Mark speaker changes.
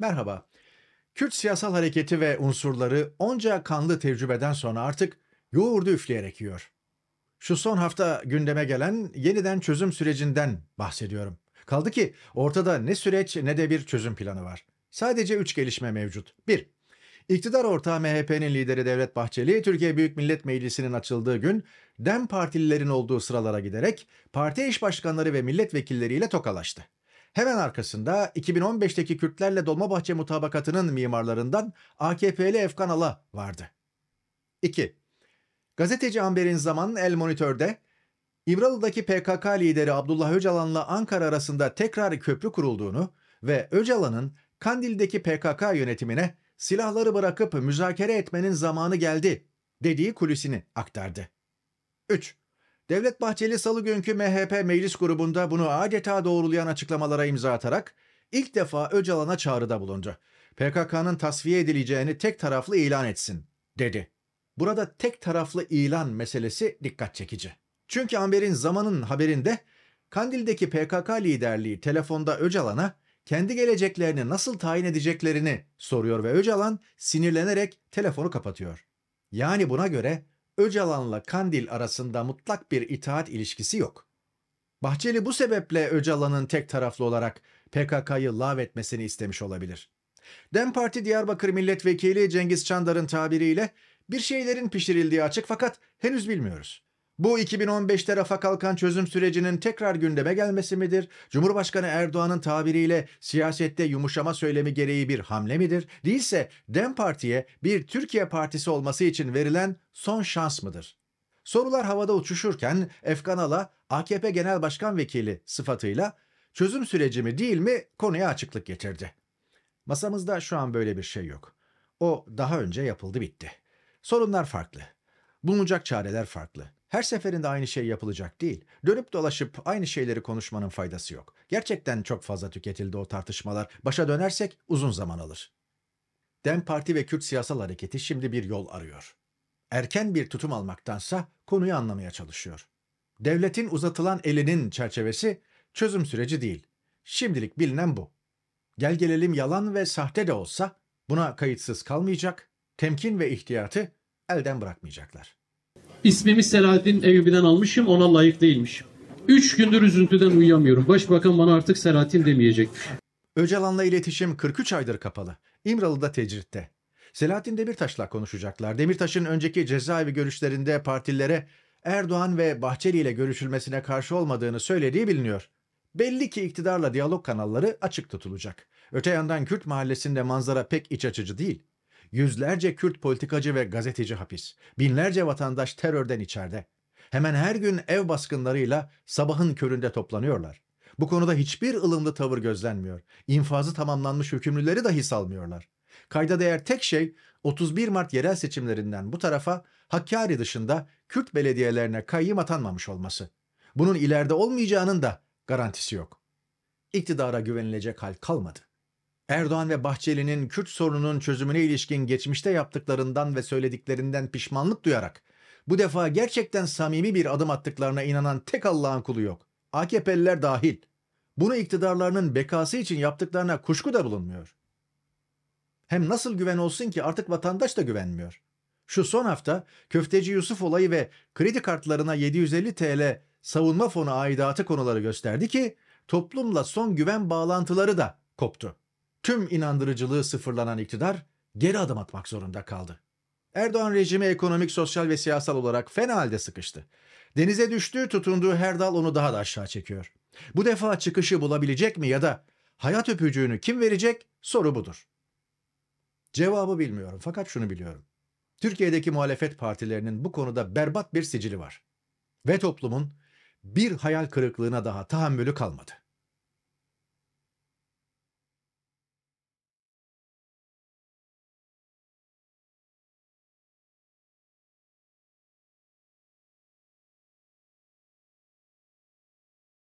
Speaker 1: Merhaba. Kürt siyasal hareketi ve unsurları onca kanlı tecrübeden sonra artık yoğurdu üfleyerek yiyor. Şu son hafta gündeme gelen yeniden çözüm sürecinden bahsediyorum. Kaldı ki ortada ne süreç ne de bir çözüm planı var. Sadece üç gelişme mevcut. 1. İktidar ortağı MHP'nin lideri Devlet Bahçeli, Türkiye Büyük Millet Meclisi'nin açıldığı gün DEM partililerin olduğu sıralara giderek parti iş başkanları ve milletvekilleriyle tokalaştı. Hemen arkasında 2015'teki Kürtlerle Dolmabahçe mutabakatının mimarlarından AKP'li Efkan Ala vardı. 2. Gazeteci Amber'in zaman El Monitör'de İmralı'daki PKK lideri Abdullah Öcalan'la Ankara arasında tekrar köprü kurulduğunu ve Öcalan'ın Kandil'deki PKK yönetimine silahları bırakıp müzakere etmenin zamanı geldi dediği kulisini aktardı. 3. Devlet Bahçeli salı günkü MHP meclis grubunda bunu adeta doğrulayan açıklamalara imza atarak ilk defa Öcalan'a çağrıda bulundu. PKK'nın tasfiye edileceğini tek taraflı ilan etsin dedi. Burada tek taraflı ilan meselesi dikkat çekici. Çünkü Amber'in zamanın haberinde Kandil'deki PKK liderliği telefonda Öcalan'a kendi geleceklerini nasıl tayin edeceklerini soruyor ve Öcalan sinirlenerek telefonu kapatıyor. Yani buna göre Öcalan'la Kandil arasında mutlak bir itaat ilişkisi yok. Bahçeli bu sebeple Öcalan'ın tek taraflı olarak PKK'yı lağvetmesini istemiş olabilir. DEM Parti Diyarbakır Milletvekili Cengiz Çandar'ın tabiriyle bir şeylerin pişirildiği açık fakat henüz bilmiyoruz. Bu 2015'te rafa kalkan çözüm sürecinin tekrar gündeme gelmesi midir? Cumhurbaşkanı Erdoğan'ın tabiriyle siyasette yumuşama söylemi gereği bir hamle midir? Değilse DEM Parti'ye bir Türkiye Partisi olması için verilen son şans mıdır? Sorular havada uçuşurken Efkan Ala AKP Genel Başkan Vekili sıfatıyla çözüm süreci mi değil mi konuya açıklık getirdi. Masamızda şu an böyle bir şey yok. O daha önce yapıldı bitti. Sorunlar farklı. Bulunacak çareler farklı. Her seferinde aynı şey yapılacak değil. Dönüp dolaşıp aynı şeyleri konuşmanın faydası yok. Gerçekten çok fazla tüketildi o tartışmalar. Başa dönersek uzun zaman alır. Dem Parti ve Kürt siyasal hareketi şimdi bir yol arıyor. Erken bir tutum almaktansa konuyu anlamaya çalışıyor. Devletin uzatılan elinin çerçevesi çözüm süreci değil. Şimdilik bilinen bu. Gel gelelim yalan ve sahte de olsa buna kayıtsız kalmayacak, temkin ve ihtiyatı elden bırakmayacaklar. İsmimi Selahattin Eyyubi'den almışım ona layık değilmiş. Üç gündür üzüntüden uyuyamıyorum. Başbakan bana artık Selahattin demeyecek. Öcalan'la iletişim 43 aydır kapalı. İmralı'da tecritte. Selahattin Demirtaş'la konuşacaklar. Demirtaş'ın önceki cezaevi görüşlerinde partilere Erdoğan ve Bahçeli ile görüşülmesine karşı olmadığını söylediği biliniyor. Belli ki iktidarla diyalog kanalları açık tutulacak. Öte yandan Kürt mahallesinde manzara pek iç açıcı değil. Yüzlerce Kürt politikacı ve gazeteci hapis. Binlerce vatandaş terörden içeride. Hemen her gün ev baskınlarıyla sabahın köründe toplanıyorlar. Bu konuda hiçbir ılımlı tavır gözlenmiyor. İnfazı tamamlanmış hükümlüleri dahi salmıyorlar. Kayda değer tek şey 31 Mart yerel seçimlerinden bu tarafa Hakkari dışında Kürt belediyelerine kayyım atanmamış olması. Bunun ileride olmayacağının da garantisi yok. İktidara güvenilecek hal kalmadı. Erdoğan ve Bahçeli'nin Kürt sorununun çözümüne ilişkin geçmişte yaptıklarından ve söylediklerinden pişmanlık duyarak bu defa gerçekten samimi bir adım attıklarına inanan tek Allah'ın kulu yok. AKP'liler dahil. Bunu iktidarlarının bekası için yaptıklarına kuşku da bulunmuyor. Hem nasıl güven olsun ki artık vatandaş da güvenmiyor. Şu son hafta Köfteci Yusuf olayı ve kredi kartlarına 750 TL savunma fonu aidatı konuları gösterdi ki toplumla son güven bağlantıları da koptu tüm inandırıcılığı sıfırlanan iktidar geri adım atmak zorunda kaldı. Erdoğan rejimi ekonomik, sosyal ve siyasal olarak fena halde sıkıştı. Denize düştüğü tutunduğu her dal onu daha da aşağı çekiyor. Bu defa çıkışı bulabilecek mi ya da hayat öpücüğünü kim verecek soru budur. Cevabı bilmiyorum fakat şunu biliyorum. Türkiye'deki muhalefet partilerinin bu konuda berbat bir sicili var. Ve toplumun bir hayal kırıklığına daha tahammülü kalmadı.